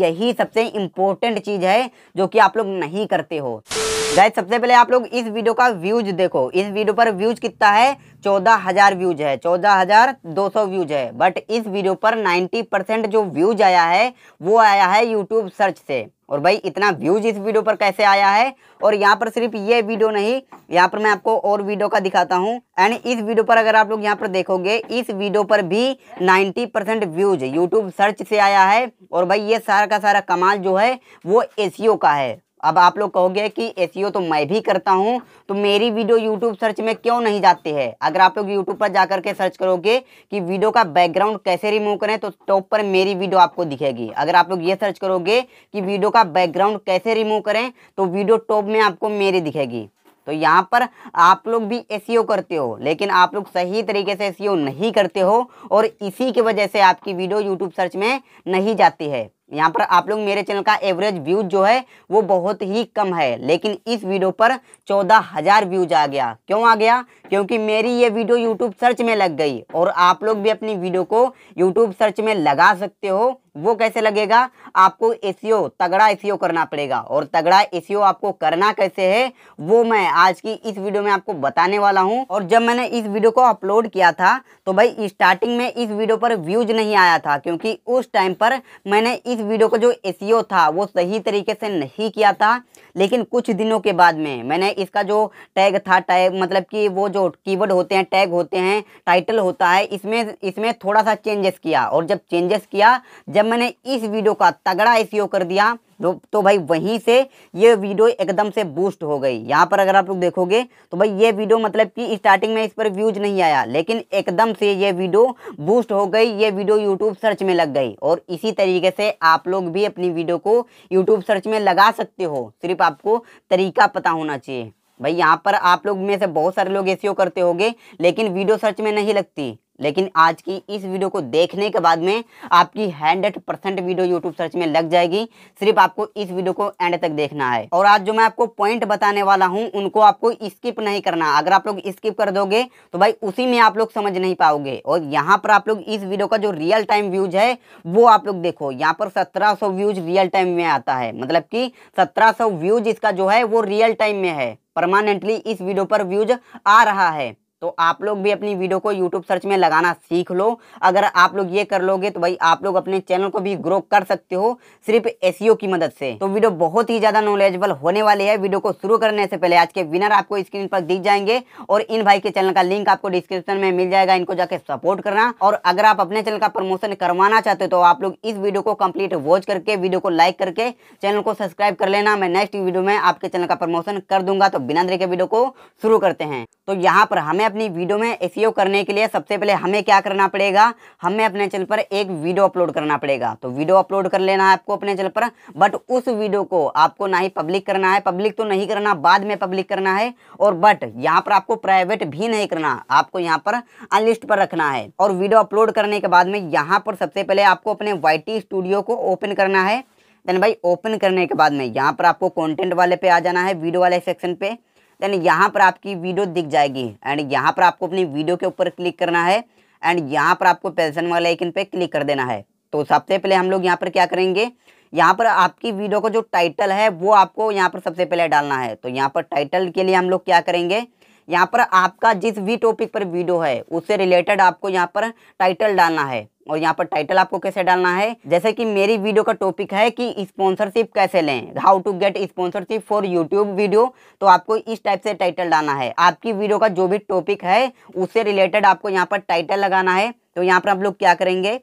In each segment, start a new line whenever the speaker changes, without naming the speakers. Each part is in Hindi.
यही सबसे इम्पोर्टेंट चीज़ है जो कि आप लोग नहीं करते हो गैस सबसे पहले आप लोग इस वीडियो का व्यूज देखो इस वीडियो पर व्यूज कितना है चौदह हजार व्यूज है चौदह हजार दो सौ व्यूज है बट इस वीडियो पर नाइन्टी परसेंट जो व्यूज आया है वो आया है यूट्यूब सर्च से और भाई इतना व्यूज इस वीडियो पर कैसे आया है और यहाँ पर सिर्फ ये वीडियो नहीं यहाँ पर मैं आपको और वीडियो का दिखाता हूँ एंड इस वीडियो पर अगर आप लोग यहाँ पर देखोगे इस वीडियो पर भी 90 परसेंट व्यूज यूट्यूब सर्च से आया है और भाई ये सारा का सारा कमाल जो है वो एस e का है अब आप लोग कहोगे कि एस e तो मैं भी करता हूँ तो मेरी वीडियो यूट्यूब सर्च में क्यों नहीं जाती है अगर आप लोग यूट्यूब पर जा के सर्च करोगे कि वीडियो का बैकग्राउंड कैसे रिमूव करें तो टॉप पर मेरी वीडियो आपको दिखेगी अगर आप लोग ये सर्च करोगे कि वीडियो का बैकग्राउंड कैसे रिमूव करें तो वीडियो टॉप में आपको मेरी दिखेगी तो यहाँ पर आप लोग भी एस e करते हो लेकिन आप लोग सही तरीके से एस e नहीं करते हो और इसी की वजह से आपकी वीडियो यूट्यूब सर्च में नहीं जाती है यहाँ पर आप लोग मेरे चैनल का एवरेज व्यूज जो है वो बहुत ही कम है लेकिन इस वीडियो पर चौदह हज़ार व्यूज आ गया क्यों आ गया क्योंकि मेरी ये वीडियो यूट्यूब सर्च में लग गई और आप लोग भी अपनी वीडियो को यूट्यूब सर्च में लगा सकते हो वो कैसे लगेगा आपको एस e तगड़ा एसीओ e करना पड़ेगा और तगड़ा एस e आपको करना कैसे है वो मैं आज की इस वीडियो में आपको बताने वाला हूँ और जब मैंने इस वीडियो को अपलोड किया था तो भाई स्टार्टिंग में इस वीडियो पर व्यूज नहीं आया था क्योंकि उस टाइम पर मैंने इस वीडियो को जो ए था वो सही तरीके से नहीं किया था लेकिन कुछ दिनों के बाद में मैंने इसका जो टैग था टैग मतलब कि वो जो कीवर्ड होते हैं टैग होते हैं टाइटल होता है इसमें इसमें थोड़ा सा चेंजेस किया और जब चेंजेस किया जब जब मैंने इस वीडियो का तगड़ा एस e कर दिया तो, तो भाई वहीं से ये वीडियो एकदम से बूस्ट हो गई यहाँ पर अगर आप लोग देखोगे तो भाई ये वीडियो मतलब कि स्टार्टिंग में इस पर व्यूज नहीं आया लेकिन एकदम से ये वीडियो बूस्ट हो गई ये वीडियो यूट्यूब सर्च में लग गई और इसी तरीके से आप लोग भी अपनी वीडियो को यूट्यूब सर्च में लगा सकते हो सिर्फ आपको तरीका पता होना चाहिए भाई यहाँ पर आप लोग में से बहुत सारे लोग एस e करते होंगे लेकिन वीडियो सर्च में नहीं लगती लेकिन आज की इस वीडियो को देखने के बाद में आपकी hundred percent video YouTube search में लग जाएगी सिर्फ आपको इस वीडियो को एंड तक देखना है और आज जो मैं आपको पॉइंट बताने वाला हूं उनको आपको स्किप नहीं करना अगर आप लोग स्किप कर दोगे तो भाई उसी में आप लोग समझ नहीं पाओगे और यहाँ पर आप लोग इस वीडियो का जो रियल टाइम व्यूज है वो आप लोग देखो यहाँ पर सत्रह व्यूज रियल टाइम में आता है मतलब की सत्रह व्यूज इसका जो है वो रियल टाइम में है परमानेंटली इस वीडियो पर व्यूज आ रहा है तो आप लोग भी अपनी वीडियो को यूट्यूब सर्च में लगाना सीख लो अगर आप लोग ये कर लोगे तो भाई आप लोग अपने चैनल को भी ग्रो कर सकते हो सिर्फ एस e की मदद से तो वीडियो बहुत ही ज़्यादा नॉलेजेबल होने वाली है वीडियो को शुरू करने से पहले आज के विनर आपको स्क्रीन पर दिख जाएंगे और इन भाई के चैनल का लिंक आपको डिस्क्रिप्शन में मिल जाएगा इनको जाके सपोर्ट करना और अगर आप अपने चैनल का प्रमोशन करवाना चाहते हो तो आप लोग इस वीडियो को कंप्लीट वॉच करके वीडियो को लाइक करके चैनल को सब्सक्राइब कर लेना मैं नेक्स्ट वीडियो में आपके चैनल का प्रमोशन कर दूंगा तो बिना देखे वीडियो को शुरू करते हैं तो यहाँ पर हमें अपनी वीडियो में एस e करने के लिए सबसे पहले हमें क्या करना पड़ेगा हमें अपने चैनल पर एक वीडियो अपलोड करना पड़ेगा तो वीडियो अपलोड कर लेना है आपको अपने चैनल पर बट उस वीडियो को आपको ना ही पब्लिक करना है पब्लिक तो नहीं करना बाद में पब्लिक करना है और बट यहाँ पर आपको प्राइवेट भी नहीं करना आपको यहाँ पर अनलिस्ट पर रखना है और वीडियो अपलोड करने के बाद में यहाँ पर सबसे पहले आपको अपने वाई स्टूडियो को ओपन करना है देन भाई ओपन करने के बाद में यहाँ पर आपको कॉन्टेंट वाले पे आ जाना है वीडियो वाले सेक्शन पे देन यहाँ पर आपकी वीडियो दिख जाएगी एंड यहाँ पर आपको अपनी वीडियो के ऊपर क्लिक करना है एंड यहाँ पर आपको पेंशन वाले आइकन पे क्लिक कर देना है तो सबसे पहले हम लोग यहाँ पर क्या करेंगे यहाँ पर आपकी वीडियो का जो टाइटल है वो आपको यहाँ पर सबसे पहले डालना है तो यहाँ पर टाइटल के लिए हम लोग क्या करेंगे यहाँ पर आपका जिस भी टॉपिक पर वीडियो है उससे रिलेटेड आपको यहाँ पर टाइटल डालना है और यहाँ पर टाइटल आपको कैसे डालना है जैसे कि मेरी वीडियो का टॉपिक है कि स्पॉन्सरशिप कैसे लें how to get sponsorship for YouTube video तो आपको इस टाइप से टाइटल डालना है आपकी वीडियो का जो भी टॉपिक है उससे रिलेटेड आपको यहाँ पर टाइटल लगाना है तो यहाँ पर आप लोग क्या करेंगे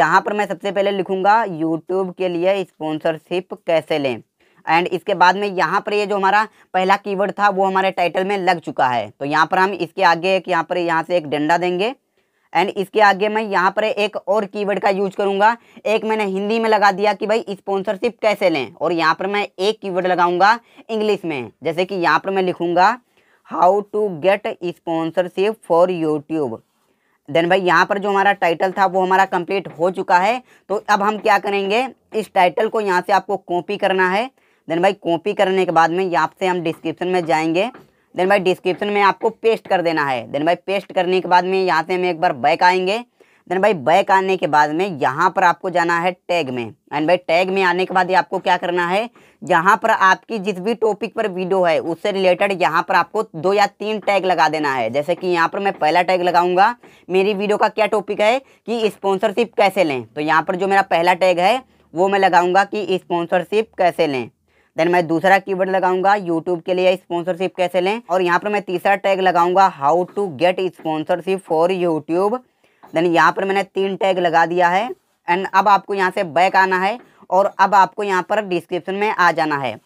यहाँ पर मैं सबसे पहले लिखूंगा यूट्यूब के लिए स्पॉन्सरशिप कैसे लें एंड इसके बाद में यहाँ पर ये जो हमारा पहला कीवर्ड था वो हमारे टाइटल में लग चुका है तो यहाँ पर हम इसके आगे एक यहाँ पर यहाँ से एक डंडा देंगे एंड इसके आगे मैं यहाँ पर एक और कीवर्ड का यूज करूँगा एक मैंने हिंदी में लगा दिया कि भाई स्पॉन्सरशिप कैसे लें और यहाँ पर मैं एक कीवर्ड लगाऊंगा इंग्लिश में जैसे कि यहाँ पर मैं लिखूँगा how to get sponsorship for YouTube then भाई यहाँ पर जो हमारा टाइटल था वो हमारा कंप्लीट हो चुका है तो अब हम क्या करेंगे इस टाइटल को यहाँ से आपको कॉपी करना है देन भाई कॉपी करने के बाद में यहाँ से हम डिस्क्रिप्शन में जाएंगे देन भाई डिस्क्रिप्शन में आपको पेस्ट कर देना है देन भाई पेस्ट करने के बाद में यहाँ से हम एक बार बैक आएंगे देन भाई बैक आने के बाद में यहाँ पर आपको जाना है टैग में एंड भाई टैग में आने के बाद आपको क्या करना है यहाँ पर आपकी जिस भी टॉपिक पर वीडियो है उससे रिलेटेड यहाँ पर आपको दो या तीन टैग लगा देना है जैसे कि यहाँ पर मैं पहला टैग लगाऊंगा मेरी वीडियो का क्या टॉपिक है कि स्पॉन्सरशिप कैसे लें तो यहाँ पर जो मेरा पहला टैग है वो मैं लगाऊंगा कि स्पॉन्सरशिप कैसे लें देन मैं दूसरा कीवर्ड लगाऊंगा यूट्यूब के लिए स्पॉन्सरशिप कैसे लें और यहाँ पर मैं तीसरा टैग लगाऊंगा how to get sponsorship for YouTube then यहाँ पर मैंने तीन टैग लगा दिया है एंड अब आपको यहाँ से बैक आना है और अब आपको यहाँ पर डिस्क्रिप्शन में आ जाना है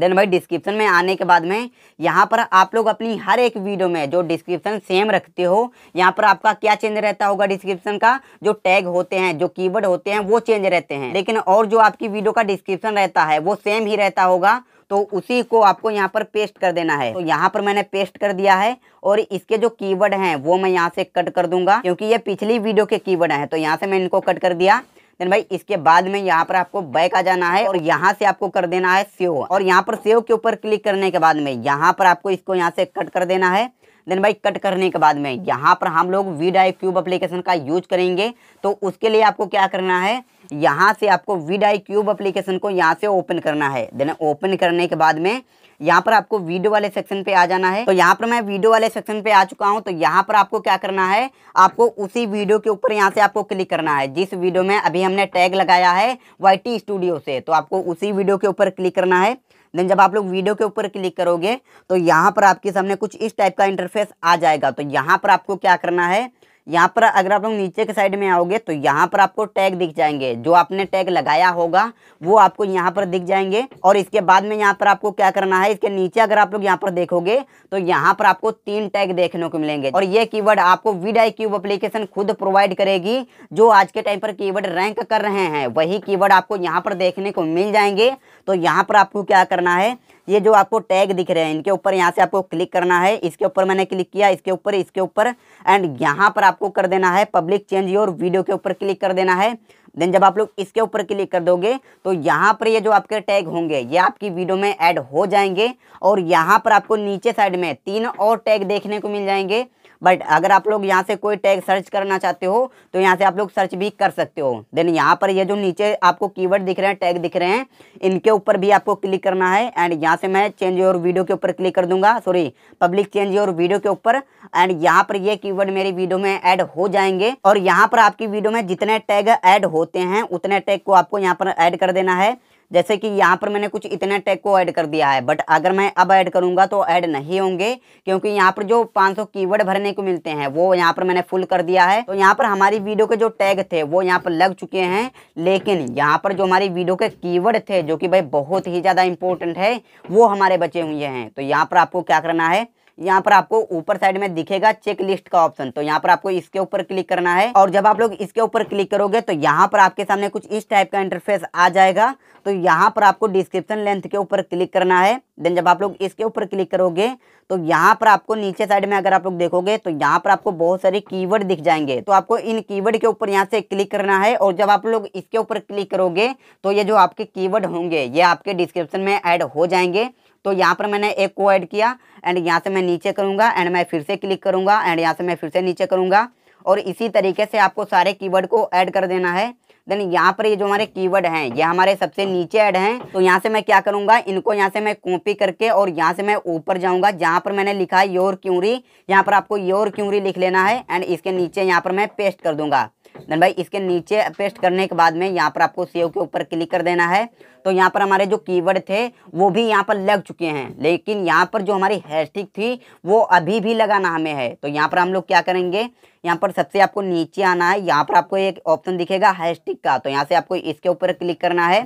देन भाई डिस्क्रिप्शन में आने के बाद में यहाँ पर आप लोग अपनी हर एक वीडियो में जो डिस्क्रिप्शन सेम रखते हो यहाँ पर आपका क्या चेंज रहता होगा डिस्क्रिप्शन का जो टैग होते हैं जो कीवर्ड होते हैं वो चेंज रहते हैं लेकिन और जो आपकी वीडियो का डिस्क्रिप्शन रहता है वो सेम ही रहता होगा तो उसी को आपको यहाँ पर पेस्ट कर देना है तो यहाँ पर मैंने पेस्ट कर दिया है और इसके जो कीवर्ड हैं वो मैं यहाँ से कट कर दूंगा क्योंकि ये पिछली वीडियो के कीवर्ड हैं तो यहाँ से मैं इनको कट कर दिया देन भाई इसके बाद में यहाँ पर आपको बैक आ जाना है और यहाँ से आपको कर देना है सेव और यहाँ पर सेव के ऊपर क्लिक करने के बाद में यहाँ पर आपको इसको यहाँ से कट कर देना है देन भाई कट करने के बाद में यहाँ पर हम लोग वी डाई क्यूब अप्लीकेशन का यूज करेंगे तो उसके लिए आपको क्या करना है यहाँ से आपको वी डाई क्यूब अप्लीकेशन को यहाँ से ओपन करना है देन ओपन करने के बाद में यहाँ पर आपको वीडियो वाले सेक्शन पे आ जाना है तो यहाँ पर मैं वीडियो वाले सेक्शन पे आ चुका हूँ तो यहाँ पर आपको क्या करना है आपको उसी वीडियो के ऊपर यहाँ से आपको क्लिक करना है जिस वीडियो में अभी हमने टैग लगाया है वाई स्टूडियो से तो आपको उसी वीडियो के ऊपर क्लिक करना है देन जब आप लोग वीडियो के ऊपर क्लिक करोगे तो यहाँ पर आपके सामने कुछ इस टाइप का इंटरफेस आ जाएगा तो यहाँ पर आपको क्या करना है यहाँ पर अगर आप लोग नीचे के साइड में आओगे तो यहाँ पर आपको टैग दिख जाएंगे जो आपने टैग लगाया होगा वो आपको यहाँ पर दिख जाएंगे और इसके बाद में यहाँ पर आपको क्या करना है इसके नीचे अगर आप लोग यहाँ पर देखोगे तो यहाँ पर आपको तीन टैग देखने को मिलेंगे और ये कीवर्ड आपको वीड आई क्यूब अप्लीकेशन खुद प्रोवाइड करेगी जो आज के टाइम पर कीवर्ड रैंक कर रहे हैं वही कीवर्ड आपको यहाँ पर देखने को मिल जाएंगे तो यहाँ पर आपको क्या करना है ये जो आपको टैग दिख रहे हैं इनके ऊपर यहाँ से आपको क्लिक करना है इसके ऊपर मैंने क्लिक किया इसके ऊपर इसके ऊपर एंड यहाँ पर आपको कर देना है पब्लिक चेंज योर वीडियो के ऊपर क्लिक कर देना है देन जब आप लोग इसके ऊपर क्लिक कर दोगे तो यहाँ पर ये जो आपके टैग होंगे ये आपकी वीडियो में ऐड हो जाएंगे और यहाँ पर आपको नीचे साइड में तीन और टैग देखने को मिल जाएंगे बट अगर आप लोग यहाँ से कोई टैग सर्च करना चाहते हो तो यहाँ से आप लोग सर्च भी कर सकते हो देन यहाँ पर ये जो नीचे आपको कीवर्ड दिख रहे हैं टैग दिख रहे हैं इनके ऊपर भी आपको क्लिक करना है एंड यहाँ से मैं चेंज योर वीडियो के ऊपर क्लिक कर दूंगा sorry public change your video के ऊपर एंड यहाँ पर ये कीवर्ड मेरी वीडियो में ऐड हो जाएंगे और यहाँ पर आपकी वीडियो में जितने टैग ऐड होते हैं उतने टैग को आपको यहाँ पर ऐड कर देना है जैसे कि यहाँ पर मैंने कुछ इतने टैग को ऐड कर दिया है बट अगर मैं अब ऐड करूँगा तो ऐड नहीं होंगे क्योंकि यहाँ पर जो 500 कीवर्ड भरने को मिलते हैं वो यहाँ पर मैंने फुल कर दिया है तो यहाँ पर हमारी वीडियो के जो टैग थे वो यहाँ पर लग चुके हैं लेकिन यहाँ पर जो हमारी वीडियो के कीवर्ड थे जो कि भाई बहुत ही ज़्यादा इंपॉर्टेंट है वो हमारे बचे हुए हैं तो यहाँ पर आपको क्या करना है यहाँ पर आपको ऊपर साइड में दिखेगा चेक लिस्ट का ऑप्शन तो यहाँ पर आपको इसके ऊपर क्लिक करना है और जब आप लोग इसके ऊपर क्लिक करोगे तो यहाँ पर आपके सामने कुछ इस टाइप का इंटरफेस आ जाएगा तो यहाँ पर आपको डिस्क्रिप्शन लेंथ के ऊपर क्लिक करना है देन जब आप लोग इसके ऊपर क्लिक करोगे तो यहाँ पर आपको नीचे साइड में अगर आप लोग देखोगे तो यहाँ पर आपको बहुत सारे कीवर्ड दिख जाएंगे तो आपको इन कीवर्ड के ऊपर यहाँ से क्लिक करना है और जब आप लोग इसके ऊपर क्लिक करोगे तो ये जो आपके कीवर्ड होंगे ये आपके डिस्क्रिप्शन में ऐड हो जाएंगे तो यहाँ पर मैंने एक को ऐड किया एंड यहाँ से मैं नीचे करूँगा एंड मैं फिर से क्लिक करूँगा एंड यहाँ से मैं फिर से नीचे करूँगा और इसी तरीके से आपको सारे कीवर्ड को ऐड कर देना है देन यहाँ पर ये जो हमारे कीवर्ड हैं ये हमारे सबसे नीचे ऐड हैं तो यहाँ से मैं क्या करूँगा इनको यहाँ से मैं कॉपी करके और यहाँ से मैं ऊपर जाऊँगा जहाँ पर मैंने लिखा है योर क्यूरी यहाँ पर आपको योर क्यूरी लिख लेना है एंड इसके नीचे यहाँ पर मैं पेस्ट कर दूँगा देन भाई इसके नीचे पेस्ट करने के बाद में यहाँ पर आपको सेव के ऊपर क्लिक कर देना है तो यहाँ पर हमारे जो कीवर्ड थे वो भी यहाँ पर लग चुके हैं लेकिन यहाँ पर जो हमारी हैशटैग थी वो अभी भी लगाना हमें है तो यहाँ पर हम लोग क्या करेंगे यहाँ पर सबसे आपको नीचे आना है यहाँ पर आपको एक ऑप्शन दिखेगा हैशटैग का तो यहाँ से आपको इसके ऊपर क्लिक करना है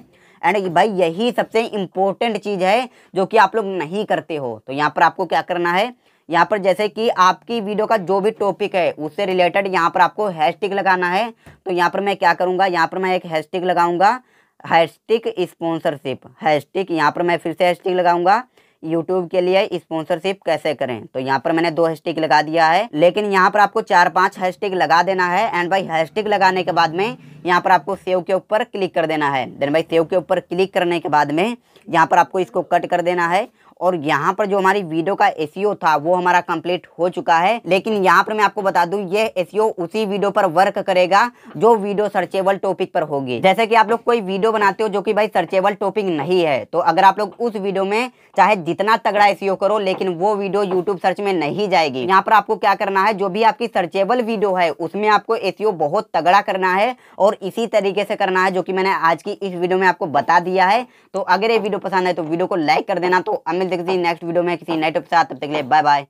एंड भाई यही सबसे इम्पोर्टेंट चीज़ है जो कि आप लोग नहीं करते हो तो यहाँ पर आपको क्या करना है यहाँ पर जैसे कि आपकी वीडियो का जो भी टॉपिक है उससे रिलेटेड यहाँ पर आपको हैशटैग लगाना है तो यहाँ पर मैं क्या करूँगा यहाँ पर मैं एक हैशटैग लगाऊंगा हैशटैग स्पॉन्सरशिप हैशटैग यहाँ पर मैं फिर से हैशटैग लगाऊंगा यूट्यूब के लिए स्पॉन्सरशिप कैसे करें तो यहाँ पर मैंने दो हैशटैग लगा दिया है लेकिन यहाँ पर आपको चार पांच हैशटैग लगा देना है एंड भाई हैशटैग लगाने के बाद में यहाँ पर आपको सेव के ऊपर क्लिक कर देना है देन भाई सेव के ऊपर क्लिक करने के बाद में यहाँ पर आपको इसको कट कर देना है और यहाँ पर जो हमारी वीडियो का एस e था वो हमारा कंप्लीट हो चुका है लेकिन यहाँ पर मैं आपको बता दू ये एस e उसी वीडियो पर वर्क करेगा जो वीडियो सर्चेबल टॉपिक पर होगी जैसे कि आप लोग कोई वीडियो बनाते हो जो कि भाई सर्चेबल टॉपिक नहीं है तो अगर आप लोग उस वीडियो में चाहे जितना तगड़ा एस e करो लेकिन वो वीडियो यूट्यूब सर्च में नहीं जाएगी यहाँ पर आपको क्या करना है जो भी आपकी सर्चेबल वीडियो है उसमें आपको एस बहुत तगड़ा करना है और इसी तरीके से करना है जो कि मैंने आज की इस वीडियो में आपको बता दिया है तो अगर ये वीडियो पसंद है तो वीडियो को लाइक कर देना तो अमिल मिलते किसी नेक्स्ट वीडियो में किसी नए टॉपिक के साथ तब तक के लिए बाय बाय